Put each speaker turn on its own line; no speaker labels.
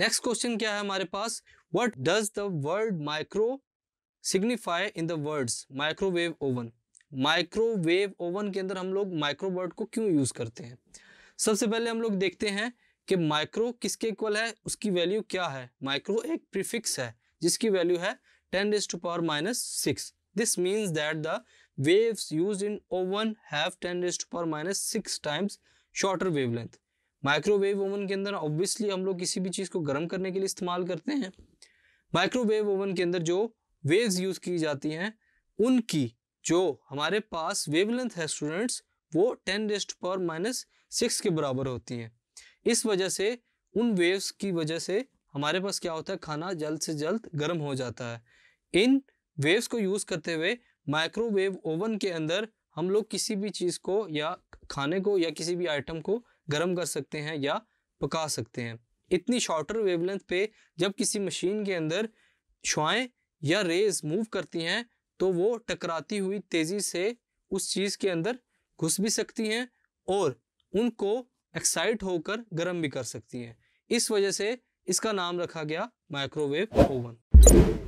next question क्या है हमारे पास what does the word micro signify in the words microwave oven microwave oven के अंदर हम लोग माइक्रो वर्ड को क्यों यूज करते हैं सबसे पहले हम लोग देखते हैं कि माइक्रो किसके इक्वल है उसकी वैल्यू क्या है माइक्रो एक प्रीफिक्स है जिसकी वैल्यू है ten raise to power minus six this means that the waves used in oven have 10 raised to power minus 6 times shorter wavelength microwave oven के अंदर ऑब्वियसली हम लोग किसी भी चीज़ को गर्म करने के लिए इस्तेमाल करते हैं माइक्रोवेव ओवन के अंदर जो वेव्स यूज़ की जाती हैं उनकी जो हमारे पास वेवलेंथ है स्टूडेंट्स वो ten raise power minus six के बराबर होती हैं इस वजह से उन वेव्स की वजह से हमारे पास क्या होता है खाना जल्द से जल्द गर्म हो जाता है इन वेव्स को यूज़ करते हुए माइक्रोवेव ओवन के अंदर हम लोग किसी भी चीज़ को या खाने को या किसी भी आइटम को गर्म कर सकते हैं या पका सकते हैं इतनी शॉर्टर वेवलेंथ पे जब किसी मशीन के अंदर शुआएँ या रेज मूव करती हैं तो वो टकराती हुई तेज़ी से उस चीज़ के अंदर घुस भी सकती हैं और उनको एक्साइट होकर गर्म भी कर सकती हैं इस वजह से इसका नाम रखा गया माइक्रोवेव ओवन